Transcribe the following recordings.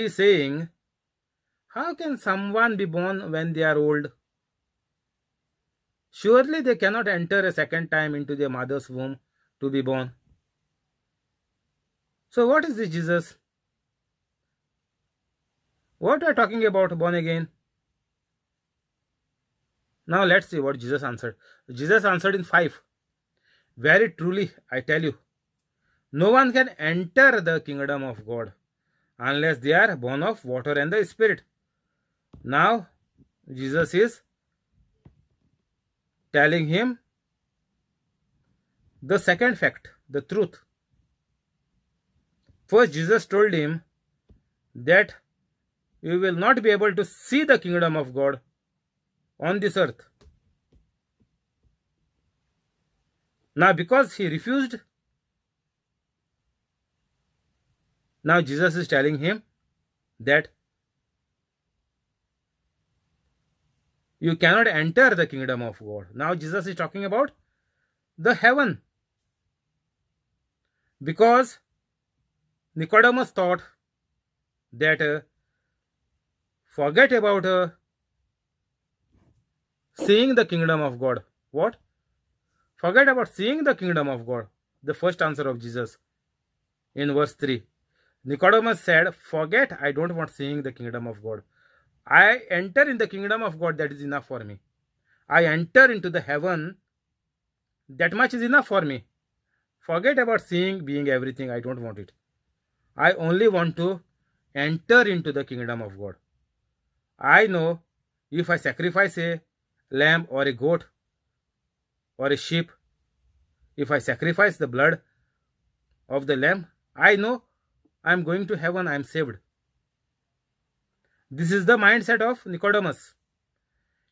is saying, How can someone be born when they are old? Surely they cannot enter a second time into their mother's womb to be born. So, what is this Jesus? What are talking about born again? Now let's see what Jesus answered. Jesus answered in 5. Very truly, I tell you, no one can enter the kingdom of God unless they are born of water and the spirit. Now Jesus is telling him the second fact, the truth. First Jesus told him that you will not be able to see the kingdom of God on this earth. Now because he refused Now Jesus is telling him that you cannot enter the kingdom of God. Now Jesus is talking about the heaven. Because Nicodemus thought that uh, forget about uh, seeing the kingdom of God. What? Forget about seeing the kingdom of God. The first answer of Jesus in verse 3. Nicodemus said, Forget, I don't want seeing the kingdom of God. I enter in the kingdom of God, that is enough for me. I enter into the heaven, that much is enough for me. Forget about seeing, being everything, I don't want it. I only want to enter into the kingdom of God. I know if I sacrifice a lamb or a goat or a sheep, if I sacrifice the blood of the lamb, I know I am going to heaven, I am saved. This is the mindset of Nicodemus.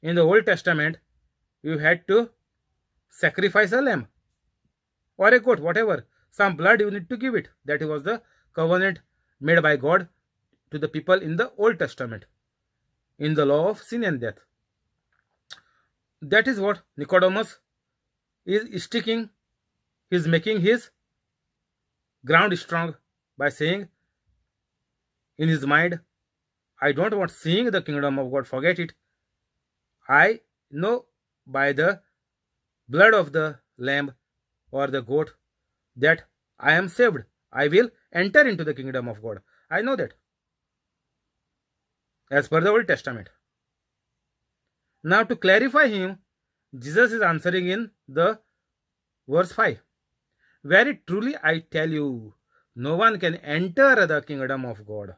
In the Old Testament, you had to sacrifice a lamb or a goat, whatever. Some blood you need to give it. That was the covenant made by God to the people in the Old Testament, in the law of sin and death. That is what Nicodemus is sticking, he is making his ground strong by saying in his mind, I don't want seeing the kingdom of God, forget it. I know by the blood of the lamb or the goat that I am saved. I will enter into the kingdom of God. I know that. As per the Old Testament. Now to clarify him, Jesus is answering in the verse 5. Very truly I tell you, no one can enter the kingdom of God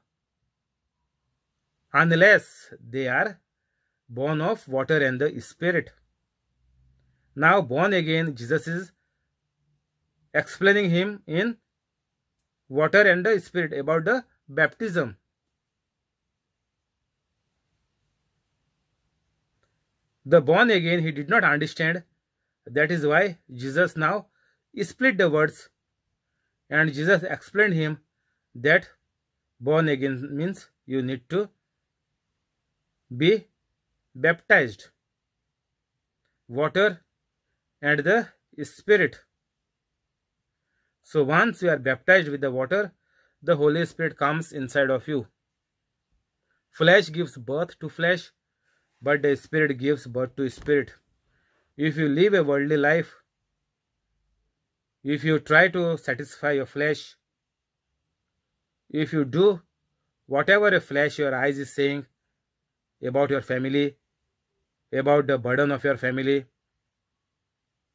unless they are born of water and the spirit. Now born again, Jesus is explaining him in water and the spirit about the baptism. The born again, he did not understand. That is why Jesus now split the words and Jesus explained him that born again means you need to be baptized. Water and the Spirit. So once you are baptized with the water, the Holy Spirit comes inside of you. Flesh gives birth to flesh, but the Spirit gives birth to Spirit. If you live a worldly life, if you try to satisfy your flesh, if you do whatever a flesh your eyes is saying about your family, about the burden of your family,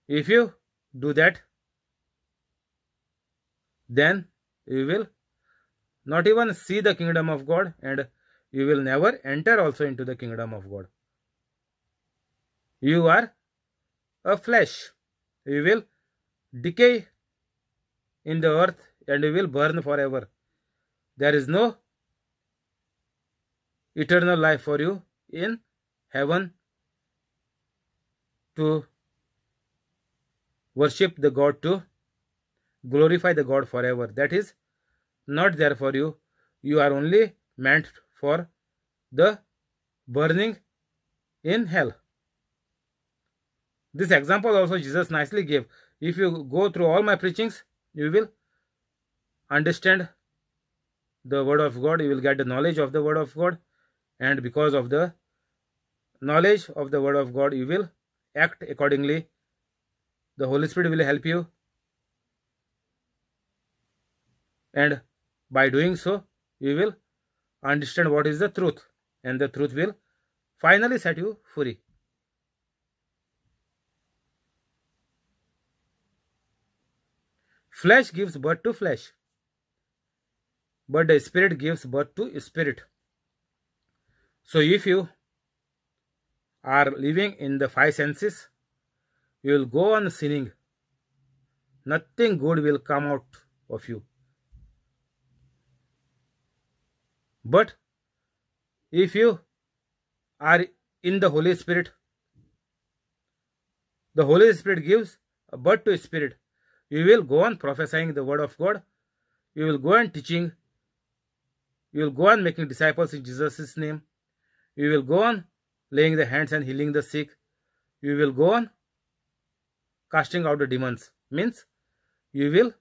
if you do that, then you will not even see the kingdom of God and you will never enter also into the kingdom of God. You are a flesh. You will decay in the earth and you will burn forever. There is no eternal life for you in heaven to worship the God, to glorify the God forever. That is not there for you. You are only meant for the burning in hell. This example also Jesus nicely gave if you go through all my preachings you will understand the word of god you will get the knowledge of the word of god and because of the knowledge of the word of god you will act accordingly the holy spirit will help you and by doing so you will understand what is the truth and the truth will finally set you free Flesh gives birth to flesh, but the spirit gives birth to spirit. So if you are living in the five senses, you will go on sinning. Nothing good will come out of you. But if you are in the Holy Spirit, the Holy Spirit gives birth to spirit you will go on prophesying the word of God. You will go on teaching. You will go on making disciples in Jesus' name. You will go on laying the hands and healing the sick. You will go on casting out the demons. Means you will